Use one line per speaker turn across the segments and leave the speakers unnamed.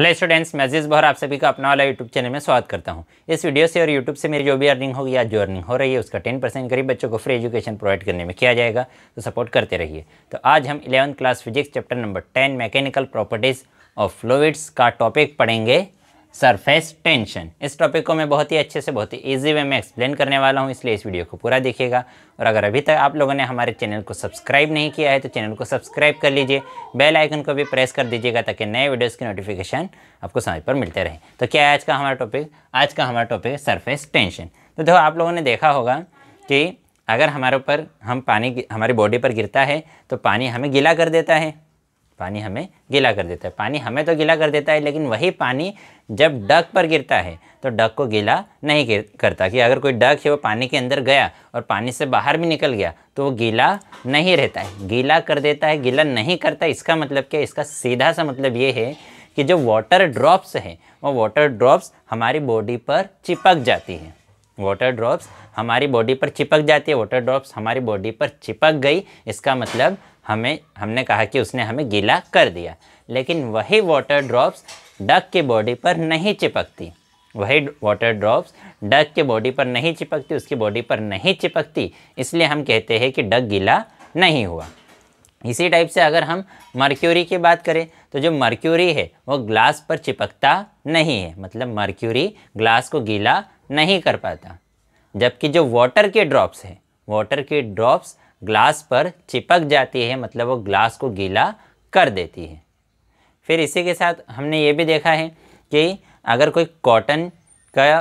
hello students मैं अजीज बहर आप सभी का अपना वाला यूट्यूब चैनल में स्वागत करता हूं इस वीडियो से और यूट्यूब से मेरी जो भी अर्निंग होगी या जो अर्निंग हो रही है उसका टेन परसेंट करीब बच्चों को फ्री एजुकेशन प्रोवाइड करने में किया जाएगा तो सपोर्ट करते रहिए तो आज हम eleventh class physics chapter number ten mechanical properties of fluids का टॉपिक पढ़ेंगे सरफेस टेंशन इस टॉपिक को मैं बहुत ही अच्छे से बहुत ही ईजी वे में एक्सप्लेन करने वाला हूँ इसलिए इस वीडियो को पूरा देखिएगा और अगर अभी तक आप लोगों ने हमारे चैनल को सब्सक्राइब नहीं किया है तो चैनल को सब्सक्राइब कर लीजिए बेल आइकन को भी प्रेस कर दीजिएगा ताकि नए वीडियोज़ की नोटिफिकेशन आपको समय पर मिलते रहे तो क्या है आज का हमारा टॉपिक आज का हमारा टॉपिक है सरफेस टेंशन तो देखो आप लोगों ने देखा होगा कि अगर हमारे ऊपर हम पानी हमारी बॉडी पर गिरता है तो पानी हमें गीला कर देता है पानी हमें गीला कर देता है पानी हमें तो गीला कर देता है लेकिन वही पानी जब डक पर गिरता है तो डक को गीला नहीं करता कि अगर कोई डक है वो पानी के अंदर गया और पानी से बाहर भी निकल गया तो वो गीला नहीं रहता है गीला कर देता है गीला नहीं करता इसका मतलब क्या इसका सीधा सा मतलब ये है कि जो वाटर ड्रॉप्स है वो वाटर ड्रॉप्स हमारी बॉडी पर चिपक जाती है वाटर ड्रॉप्स हमारी बॉडी पर चिपक जाती है वाटर ड्रॉप्स हमारी बॉडी पर चिपक गई इसका मतलब हमें हमने कहा कि उसने हमें गीला कर दिया लेकिन वही वाटर ड्रॉप्स डक के बॉडी पर नहीं चिपकती वही वाटर ड्रॉप्स डक के बॉडी पर नहीं चिपकती उसकी बॉडी पर नहीं चिपकती इसलिए हम कहते हैं कि डक गीला नहीं हुआ इसी टाइप से अगर हम मर्क्यूरी की बात करें तो जो मर्क्यूरी है वो ग्लास पर चिपकता नहीं है मतलब मर्क्यूरी ग्लास को गीला नहीं कर पाता जबकि जो वाटर के ड्रॉप्स हैं वाटर के ड्रॉप्स ग्लास पर चिपक जाती है मतलब वो ग्लास को गीला कर देती है फिर इसी के साथ हमने ये भी देखा है कि अगर कोई कॉटन का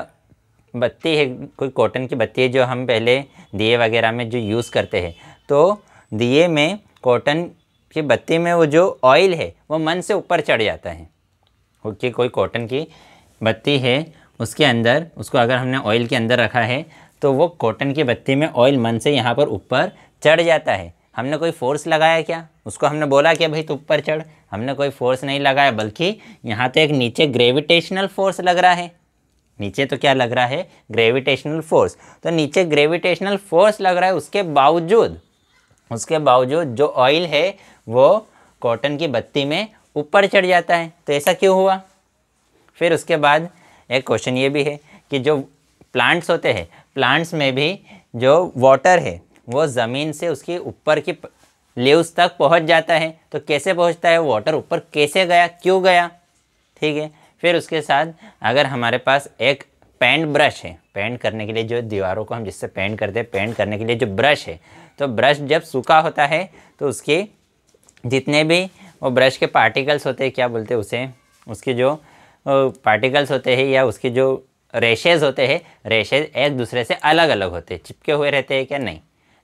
बत्ती है कोई कॉटन की बत्ती है जो हम पहले दिए वगैरह में जो यूज़ करते हैं तो दिए में कॉटन की बत्ती में वो जो ऑयल है वो मन से ऊपर चढ़ जाता है क्योंकि कोई कॉटन की बत्ती है उसके अंदर उसको अगर हमने ऑयल के अंदर रखा है तो वो कॉटन की बत्ती में ऑयल मन से यहाँ पर ऊपर चढ़ जाता है हमने कोई फोर्स लगाया क्या उसको हमने बोला क्या भाई तू ऊपर चढ़ हमने कोई फोर्स नहीं लगाया बल्कि यहाँ तो एक नीचे ग्रेविटेशनल फोर्स लग रहा है नीचे तो क्या लग रहा है ग्रेविटेशनल फोर्स तो नीचे ग्रेविटेशनल फोर्स लग रहा है उसके बावजूद उसके बावजूद जो ऑयल है वो कॉटन की बत्ती में ऊपर चढ़ जाता है तो ऐसा क्यों हुआ फिर उसके बाद एक क्वेश्चन ये भी है कि जो प्लांट्स होते हैं प्लांट्स में भी जो वाटर है वो ज़मीन से उसके ऊपर की लेव्स तक पहुंच जाता है तो कैसे पहुंचता है वाटर ऊपर कैसे गया क्यों गया ठीक है फिर उसके साथ अगर हमारे पास एक पेंट ब्रश है पेंट करने के लिए जो दीवारों को हम जिससे पेंट करते हैं पेंट करने के लिए जो ब्रश है तो ब्रश जब सूखा होता है तो उसके जितने भी वो ब्रश के पार्टिकल्स होते हैं क्या बोलते हैं उसे उसके जो पार्टिकल्स होते हैं या उसके जो रेशेज़ होते हैं रेशेज एक दूसरे से अलग अलग होते हैं चिपके हुए रहते हैं क्या नहीं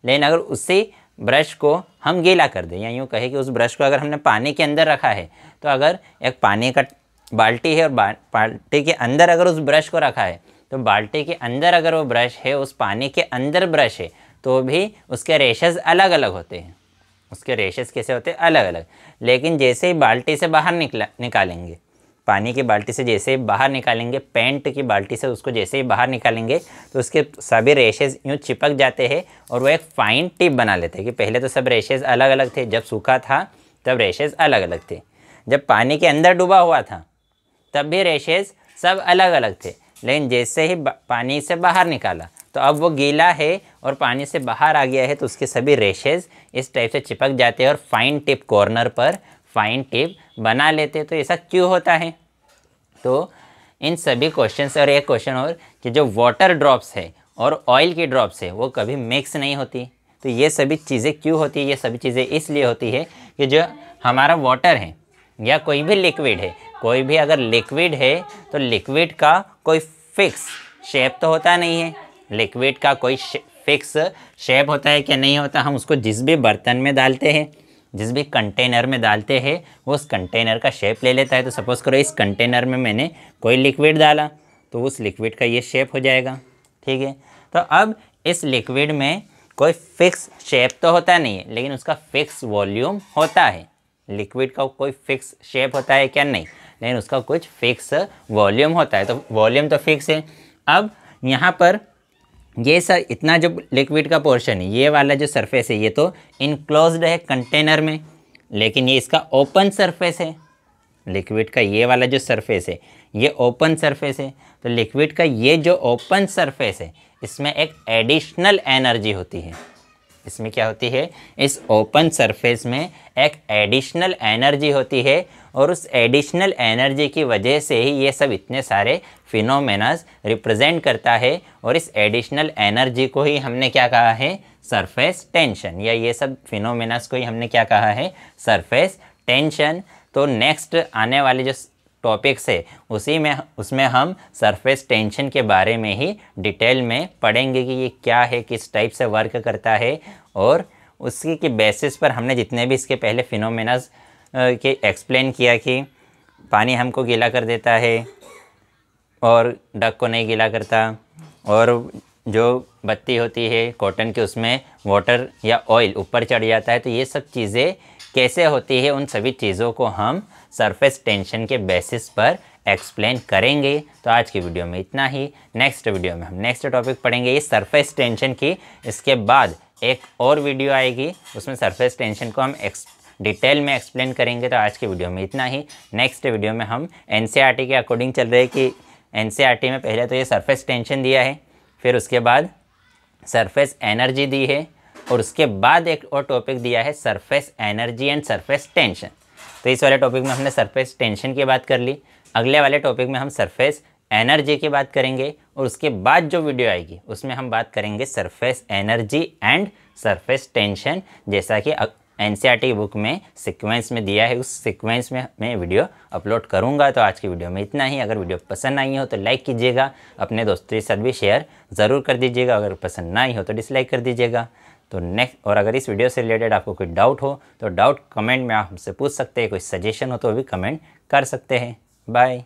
लेकिन अगर उसी ब्रश को हम गीला कर दें या यूँ कहे कि उस ब्रश को अगर हमने पानी के अंदर रखा है तो अगर एक पानी का बाल्टी है और बाल्टी के अंदर अगर उस ब्रश को रखा है तो बाल्टी के अंदर अगर वो ब्रश है उस पानी के अंदर ब्रश है तो भी उसके रेशेस अलग अलग होते हैं उसके रेशेस कैसे होते हैं अलग अलग लेकिन जैसे ही बाल्टी से बाहर निकला निकालेंगे पानी की बाल्टी से जैसे ही बाहर निकालेंगे पेंट की बाल्टी से उसको जैसे ही बाहर निकालेंगे तो उसके सभी रेशेज़ यूँ चिपक जाते हैं और वो एक फ़ाइन टिप बना लेते हैं कि पहले तो सब रेशेज़ अलग अलग थे जब सूखा था तब रेशेज़ अलग अलग थे जब पानी के अंदर डूबा हुआ था तब भी रेशेज़ सब अलग अलग थे लेकिन जैसे ही पानी से बाहर निकाला तो अब वो गीला है और पानी से बाहर आ गया है तो उसके सभी रेशेज़ इस टाइप से चिपक जाते हैं और फाइन टिप कॉर्नर पर फाइन टिप बना लेते तो ऐसा क्यों होता है तो इन सभी क्वेश्चन और एक क्वेश्चन और कि जो वाटर ड्रॉप्स है और ऑयल की ड्रॉप्स है वो कभी मिक्स नहीं होती तो ये सभी चीज़ें क्यों होती है ये सभी चीज़ें इसलिए होती है कि जो हमारा वाटर है या कोई भी लिक्विड है कोई भी अगर लिक्विड है तो लिक्विड का कोई फिक्स शेप तो होता नहीं है लिक्विड का कोई फिक्स शेप होता है कि नहीं होता हम उसको जिस भी बर्तन में डालते हैं जिस भी कंटेनर में डालते हैं वो उस कंटेनर का शेप ले लेता है तो सपोज़ करो इस कंटेनर में मैंने कोई लिक्विड डाला तो उस लिक्विड का ये शेप हो जाएगा ठीक है तो अब इस लिक्विड में कोई फिक्स शेप तो होता नहीं है लेकिन उसका फिक्स वॉल्यूम होता है लिक्विड का कोई फिक्स शेप होता है क्या नहीं लेकिन उसका कुछ फिक्स वॉल्यूम होता है तो वॉल्यूम तो फिक्स है अब यहाँ पर ये सर इतना जो लिक्विड का पोर्शन है ये वाला जो सरफेस है ये तो इनक्लोज है कंटेनर में लेकिन ये इसका ओपन सरफेस है लिक्विड का ये वाला जो सरफेस है ये ओपन सरफेस है तो लिक्विड का ये जो ओपन सरफेस है इसमें एक एडिशनल एनर्जी होती है इसमें क्या होती है इस ओपन सरफेस में एक एडिशनल एनर्जी होती है और उस एडिशनल एनर्जी की वजह से ही ये सब इतने सारे फिनोमेनास रिप्रेजेंट करता है और इस एडिशनल एनर्जी को ही हमने क्या कहा है सरफेस टेंशन या ये सब फिनोमेनास को ही हमने क्या कहा है सरफेस टेंशन तो नेक्स्ट आने वाले जो टॉपिक्स है उसी में उसमें हम सरफेस टेंशन के बारे में ही डिटेल में पढ़ेंगे कि ये क्या है किस टाइप से वर्क करता है और उसके के बेसिस पर हमने जितने भी इसके पहले फिनोमेनाज के एक्सप्लेन किया कि पानी हमको गीला कर देता है और डक को नहीं गीला करता और जो बत्ती होती है कॉटन की उसमें वाटर या ऑयल ऊपर चढ़ जाता है तो ये सब चीज़ें कैसे होती है उन सभी चीज़ों को हम सरफेस टेंशन के बेसिस पर एक्सप्लेन करेंगे तो आज की वीडियो में इतना ही नेक्स्ट वीडियो में हम नेक्स्ट टॉपिक पढ़ेंगे ये सरफेस टेंशन की इसके बाद एक और वीडियो आएगी उसमें सरफेस टेंशन को हम एक्स डिटेल में एक्सप्लेन करेंगे तो आज की वीडियो में इतना ही नेक्स्ट वीडियो में हम एन e के अकॉर्डिंग चल रहे कि एन e में पहले तो ये सर्फेस टेंशन दिया है फिर उसके बाद सरफेस एनर्जी दी है और उसके बाद एक और टॉपिक दिया है surface energy and surface tension तो इस वाले टॉपिक में हमने सरफेस टेंशन की बात कर ली अगले वाले टॉपिक में हम सरफेस एनर्जी की बात करेंगे और उसके बाद जो वीडियो आएगी उसमें हम बात करेंगे surface energy and surface tension जैसा कि एन बुक में सीक्वेंस में दिया है उस सिक्वेंस में मैं वीडियो अपलोड करूँगा तो आज की वीडियो में इतना ही अगर वीडियो पसंद आई हो तो लाइक कीजिएगा अपने दोस्तों के साथ भी शेयर ज़रूर कर दीजिएगा अगर पसंद ना आई हो तो डिसलाइक कर दीजिएगा तो नेक्स्ट और अगर इस वीडियो से रिलेटेड आपको कोई डाउट हो तो डाउट कमेंट में आप हमसे पूछ सकते हैं कोई सजेशन हो तो भी कमेंट कर सकते हैं बाय